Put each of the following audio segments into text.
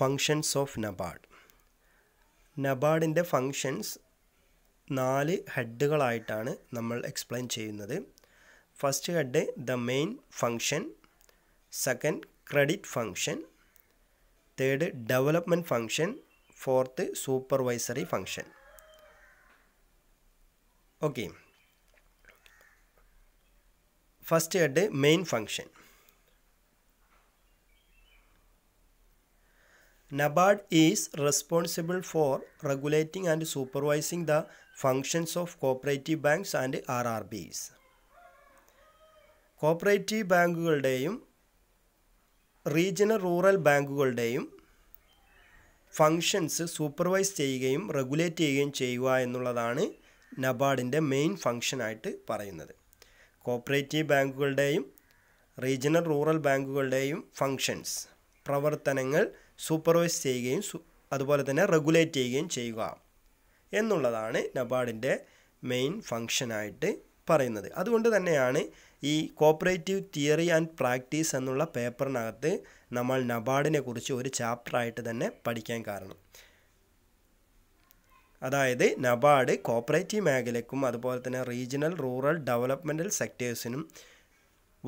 Functions of NABARD നബാഡിൻ്റെ functions നാല് ഹെഡുകളായിട്ടാണ് നമ്മൾ എക്സ്പ്ലെയിൻ ചെയ്യുന്നത് first head the main function second credit function third development function fourth supervisory function okay first head main function NABARD is responsible for regulating and supervising the functions of cooperative banks and RRBs. Cooperative ബാങ്കുകളുടെയും regional rural ബാങ്കുകളുടെയും functions supervise ചെയ്യുകയും regulate ചെയ്യുകയും ചെയ്യുക എന്നുള്ളതാണ് നബാർഡിൻ്റെ main ഫങ്ഷനായിട്ട് പറയുന്നത് cooperative ബാങ്കുകളുടെയും റീജിയണൽ റൂറൽ ബാങ്കുകളുടെയും ഫങ്ഷൻസ് പ്രവർത്തനങ്ങൾ സൂപ്പർവൈസ് ചെയ്യുകയും അതുപോലെ തന്നെ റെഗുലേറ്റ് ചെയ്യുകയും ചെയ്യുക എന്നുള്ളതാണ് നബാർഡിൻ്റെ മെയിൻ ഫങ്ഷനായിട്ട് പറയുന്നത് അതുകൊണ്ട് തന്നെയാണ് ഈ കോപ്പറേറ്റീവ് തിയറി ആൻഡ് പ്രാക്ടീസ് എന്നുള്ള പേപ്പറിനകത്ത് നമ്മൾ നബാർഡിനെ കുറിച്ച് ഒരു ചാപ്റ്ററായിട്ട് തന്നെ പഠിക്കാൻ കാരണം അതായത് നബാർഡ് കോപ്പറേറ്റീവ് മേഖലയ്ക്കും അതുപോലെ തന്നെ റീജിയണൽ റൂറൽ ഡെവലപ്മെൻറ്റൽ സെക്ടേഴ്സിനും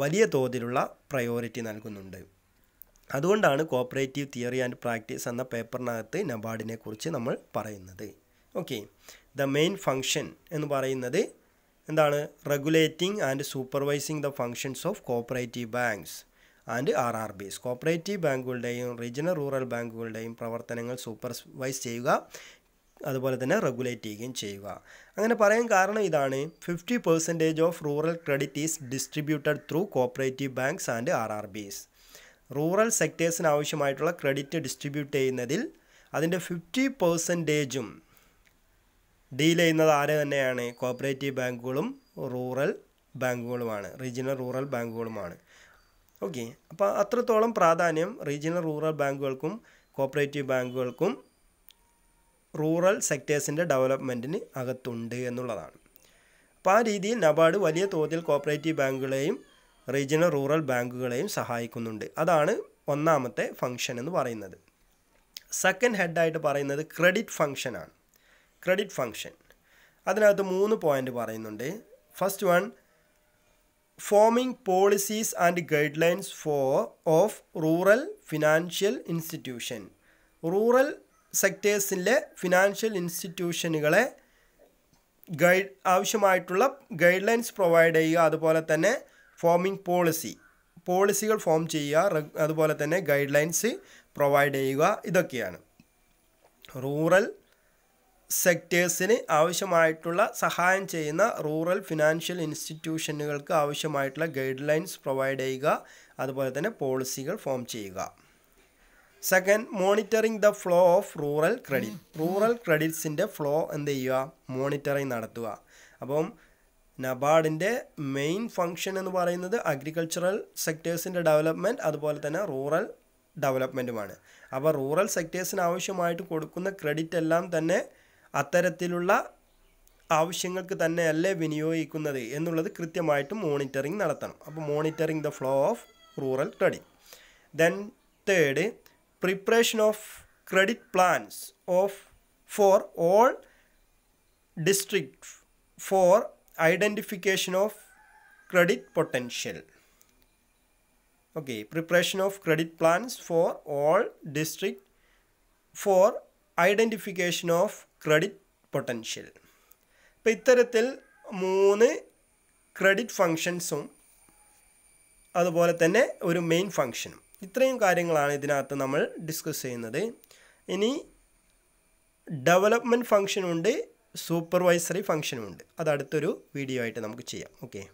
വലിയ തോതിലുള്ള പ്രയോറിറ്റി നൽകുന്നുണ്ട് അതുകൊണ്ടാണ് കോപ്പറേറ്റീവ് തിയറി ആൻഡ് പ്രാക്ടീസ് എന്ന പേപ്പറിനകത്ത് നബാർഡിനെ കുറിച്ച് നമ്മൾ പറയുന്നത് ഓക്കെ ദ മെയിൻ ഫങ്ഷൻ എന്ന് പറയുന്നത് എന്താണ് regulating and supervising the functions of cooperative banks and R R Bs cooperative ബാങ്കുകളുടെയും റീജിയണൽ റൂറൽ ബാങ്കുകളുടെയും പ്രവർത്തനങ്ങൾ സൂപ്പർവൈസ് ചെയ്യുക അതുപോലെ തന്നെ റെഗുലേറ്റ് ചെയ്യുകയും ചെയ്യുക അങ്ങനെ പറയാൻ കാരണം ഇതാണ് fifty percentage of rural credit is distributed through cooperative banks and R R Bs rural സെക്ടേഴ്സിന് ആവശ്യമായിട്ടുള്ള ക്രെഡിറ്റ് ഡിസ്ട്രിബ്യൂട്ട് ചെയ്യുന്നതിൽ അതിൻ്റെ ഫിഫ്റ്റി പെർസെൻറ്റേജും ഡീൽ ചെയ്യുന്നത് ആര് തന്നെയാണ് കോപ്പറേറ്റീവ് ബാങ്കുകളും റൂറൽ ബാങ്കുകളുമാണ് റീജിയണൽ റൂറൽ ബാങ്കുകളുമാണ് ഓക്കെ അപ്പോൾ അത്രത്തോളം പ്രാധാന്യം റീജിയണൽ റൂറൽ ബാങ്കുകൾക്കും കോപ്പറേറ്റീവ് ബാങ്കുകൾക്കും റൂറൽ സെക്ടേഴ്സിൻ്റെ ഡെവലപ്മെൻറ്റിന് അകത്തുണ്ട് എന്നുള്ളതാണ് അപ്പോൾ ആ രീതിയിൽ നബാർഡ് വലിയ തോതിൽ കോപ്പറേറ്റീവ് ബാങ്കുകളെയും റീജിയണൽ റൂറൽ ബാങ്കുകളെയും സഹായിക്കുന്നുണ്ട് അതാണ് ഒന്നാമത്തെ ഫംഗ്ഷൻ എന്ന് പറയുന്നത് സെക്കൻഡ് ഹെഡായിട്ട് പറയുന്നത് ക്രെഡിറ്റ് ഫംഗ്ഷനാണ് ക്രെഡിറ്റ് ഫംഗ്ഷൻ അതിനകത്ത് മൂന്ന് പോയിൻ്റ് പറയുന്നുണ്ട് first one forming policies and guidelines for of rural financial institution rural സെക്ടേഴ്സിലെ ഫിനാൻഷ്യൽ ഇൻസ്റ്റിറ്റ്യൂഷനുകളെ ഗൈഡ് ആവശ്യമായിട്ടുള്ള ഗൈഡ് ലൈൻസ് പ്രൊവൈഡ് ചെയ്യുക അതുപോലെ തന്നെ ഫോമിംഗ് പോളിസി പോളിസികൾ ഫോം ചെയ്യുക അതുപോലെ തന്നെ ഗൈഡ് ലൈൻസ് പ്രൊവൈഡ് ചെയ്യുക ഇതൊക്കെയാണ് റൂറൽ സെക്ടേഴ്സിന് ആവശ്യമായിട്ടുള്ള സഹായം ചെയ്യുന്ന റൂറൽ ഫിനാൻഷ്യൽ ഇൻസ്റ്റിറ്റ്യൂഷനുകൾക്ക് ആവശ്യമായിട്ടുള്ള ഗൈഡ് ലൈൻസ് പ്രൊവൈഡ് ചെയ്യുക അതുപോലെ തന്നെ പോളിസികൾ ഫോം ചെയ്യുക second monitoring the flow of rural credit rural ക്രെഡിറ്റ്സിൻ്റെ ഫ്ലോ എന്ത് ചെയ്യുക മോണിറ്ററിങ് നടത്തുക അപ്പം നബാർഡിൻ്റെ മെയിൻ ഫങ്ഷൻ എന്ന് പറയുന്നത് അഗ്രികൾച്ചറൽ സെക്ടേഴ്സിൻ്റെ ഡെവലപ്മെൻറ്റ് അതുപോലെ തന്നെ റൂറൽ ഡെവലപ്മെൻറ്റുമാണ് അപ്പോൾ റൂറൽ സെക്ടേഴ്സിന് ആവശ്യമായിട്ട് കൊടുക്കുന്ന ക്രെഡിറ്റ് എല്ലാം തന്നെ അത്തരത്തിലുള്ള ആവശ്യങ്ങൾക്ക് തന്നെയല്ലേ വിനിയോഗിക്കുന്നത് എന്നുള്ളത് കൃത്യമായിട്ട് മോണിറ്ററിംഗ് നടത്തണം അപ്പോൾ monitoring the flow of rural credit then third preparation of credit plans of for all district for identification of credit potential okay preparation of credit plans for all district for identification of credit potential അപ്പോൾ ഇത്തരത്തിൽ മൂന്ന് credit ഫങ്ഷൻസും അതുപോലെ തന്നെ ഒരു main ഫങ്ഷനും ഇത്രയും കാര്യങ്ങളാണ് ഇതിനകത്ത് നമ്മൾ ഡിസ്കസ് ചെയ്യുന്നത് ഇനി ഡെവലപ്മെൻറ്റ് ഫങ്ഷനുണ്ട് സൂപ്പർവൈസറി ഫംഗ്ഷനും ഉണ്ട് അത് അടുത്തൊരു വീഡിയോ ആയിട്ട് നമുക്ക് ചെയ്യാം ഓക്കെ